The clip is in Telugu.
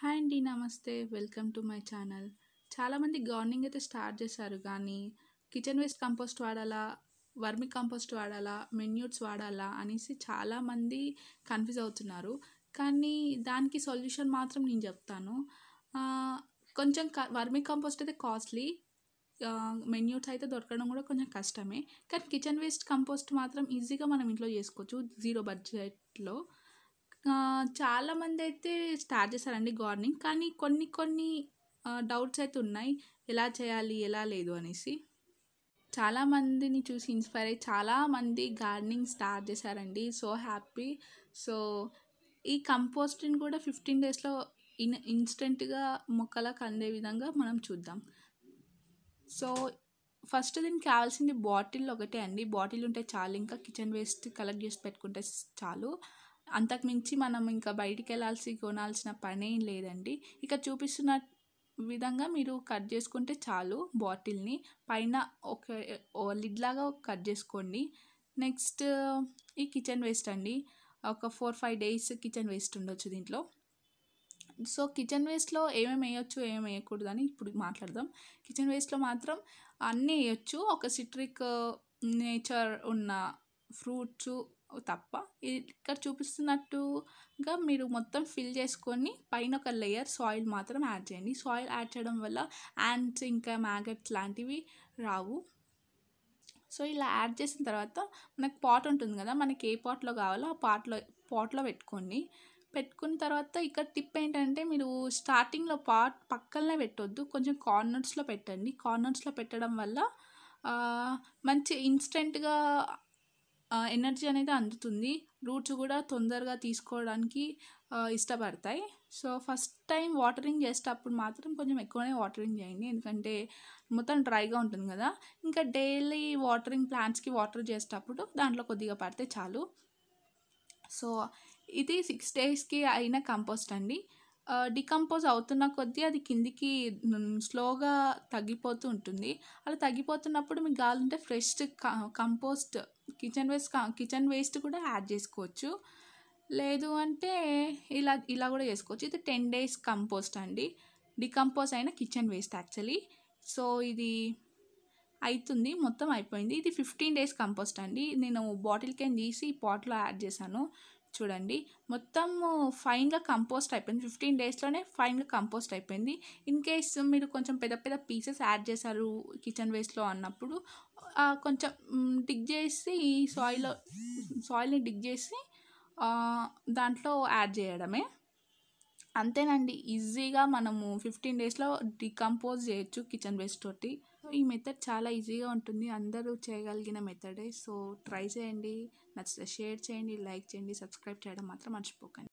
హాయ్ అండి నమస్తే వెల్కమ్ టు మై ఛానల్ చాలామంది గార్డెనింగ్ అయితే స్టార్ట్ చేశారు కానీ కిచెన్ వేస్ట్ కంపోస్ట్ వాడాలా వర్మి కంపోస్ట్ వాడాలా మెన్యూట్స్ వాడాలా అనేసి చాలామంది కన్ఫ్యూజ్ అవుతున్నారు కానీ దానికి సొల్యూషన్ మాత్రం నేను చెప్తాను కొంచెం వర్మి కంపోస్ట్ అయితే కాస్ట్లీ మెన్యూట్స్ అయితే దొరకడం కూడా కొంచెం కష్టమే కానీ కిచెన్ వేస్ట్ కంపోస్ట్ మాత్రం ఈజీగా మనం ఇంట్లో చేసుకోవచ్చు జీరో బడ్జెట్లో చాలామంది అయితే స్టార్ట్ చేశారండి గార్డెనింగ్ కానీ కొన్ని కొన్ని డౌట్స్ అయితే ఉన్నాయి ఎలా చేయాలి ఎలా లేదు అనేసి చాలామందిని చూసి ఇన్స్పైర్ అయ్యి చాలామంది గార్డెనింగ్ స్టార్ట్ చేశారండి సో హ్యాపీ సో ఈ కంపోస్టింగ్ కూడా ఫిఫ్టీన్ డేస్లో ఇన్ ఇన్స్టెంట్గా మొక్కలకు అందే విధంగా మనం చూద్దాం సో ఫస్ట్ దీనికి కావాల్సింది బాటిల్ ఒకటే అండి బాటిల్ ఉంటే చాలు ఇంకా కిచెన్ వేస్ట్ కలెక్ట్ చేసి పెట్టుకుంటే చాలు అంతకుమించి మనం ఇంకా బయటికి వెళ్ళాల్సి కొనాల్సిన పనేం లేదండి ఇక చూపిస్తున్న విధంగా మీరు కట్ చేసుకుంటే చాలు బాటిల్ని పైన ఒక లిడ్ లాగా కట్ చేసుకోండి నెక్స్ట్ ఈ కిచెన్ వేస్ట్ అండి ఒక four five days kitchen waste ఉండొచ్చు దీంట్లో సో కిచెన్ వేస్ట్లో ఏమేమి వేయొచ్చు ఏమేమి వేయకూడదు అని ఇప్పుడు మాట్లాడదాం కిచెన్ వేస్ట్లో మాత్రం అన్నీ వేయొచ్చు ఒక సిట్రిక్ నేచర్ ఉన్న ఫ్రూట్స్ తప్ప ఇక్కడ చూపిస్తున్నట్టుగా మీరు మొత్తం ఫిల్ చేసుకొని పైన ఒక లేయర్ సాయిల్ మాత్రం యాడ్ చేయండి సాయిల్ యాడ్ చేయడం వల్ల యాండ్స్ ఇంకా మ్యాగట్స్ లాంటివి రావు సో ఇలా యాడ్ చేసిన తర్వాత మనకు పాట్ ఉంటుంది కదా మనకి ఏ పాట్లో కావాలో ఆ పాట్లో పాట్లో పెట్టుకోండి పెట్టుకున్న తర్వాత ఇక్కడ టిప్ ఏంటంటే మీరు స్టార్టింగ్లో పాట్ పక్కనే పెట్టొద్దు కొంచెం కార్నర్స్లో పెట్టండి కార్నర్స్లో పెట్టడం వల్ల మంచి ఇన్స్టెంట్గా ఎనర్జీ అనేది అందుతుంది రూట్స్ కూడా తొందరగా తీసుకోవడానికి ఇష్టపడతాయి సో ఫస్ట్ టైం వాటరింగ్ చేసేటప్పుడు మాత్రం కొంచెం ఎక్కువనే వాటరింగ్ చేయండి ఎందుకంటే మొత్తం డ్రైగా ఉంటుంది కదా ఇంకా డైలీ వాటరింగ్ ప్లాంట్స్కి వాటర్ చేసేటప్పుడు దాంట్లో కొద్దిగా పడితే చాలు సో ఇది సిక్స్ డేస్కి అయిన కంపోస్ట్ అండి డికంపోజ్ అవుతున్న కొద్దీ అది కిందికి స్లోగా తగ్గిపోతూ ఉంటుంది అలా తగ్గిపోతున్నప్పుడు మీకు కావాలంటే fresh compost kitchen waste kitchen waste కూడా యాడ్ చేసుకోవచ్చు లేదు అంటే ఇలా ఇలా కూడా చేసుకోవచ్చు ఇది టెన్ డేస్ కంపోస్ట్ అండి డికంపోజ్ అయిన కిచెన్ వేస్ట్ యాక్చువల్లీ సో ఇది అవుతుంది మొత్తం అయిపోయింది ఇది ఫిఫ్టీన్ డేస్ కంపోస్ట్ అండి నేను బాటిల్ కింద తీసి పాట్లో యాడ్ చేశాను చూడండి మొత్తము ఫైన్గా కంపోస్ట్ అయిపోయింది ఫిఫ్టీన్ డేస్లోనే ఫైన్గా కంపోస్ట్ అయిపోయింది ఇన్ కేస్ మీరు కొంచెం పెద్ద పెద్ద పీసెస్ యాడ్ చేశారు కిచెన్ వేస్ట్లో అన్నప్పుడు కొంచెం డిగ్ చేసి సాయిల్ సాయిల్ని డిగ్ చేసి దాంట్లో యాడ్ చేయడమే అంతేనండి ఈజీగా మనము ఫిఫ్టీన్ డేస్లో డికంపోజ్ చేయొచ్చు కిచెన్ వేస్ట్ తోటి సో ఈ మెథడ్ చాలా ఈజీగా ఉంటుంది అందరూ చేయగలిగిన మెథడే సో ట్రై చేయండి నచ్చితే షేర్ చేయండి లైక్ చేయండి సబ్స్క్రైబ్ చేయడం మాత్రం మర్చిపోకండి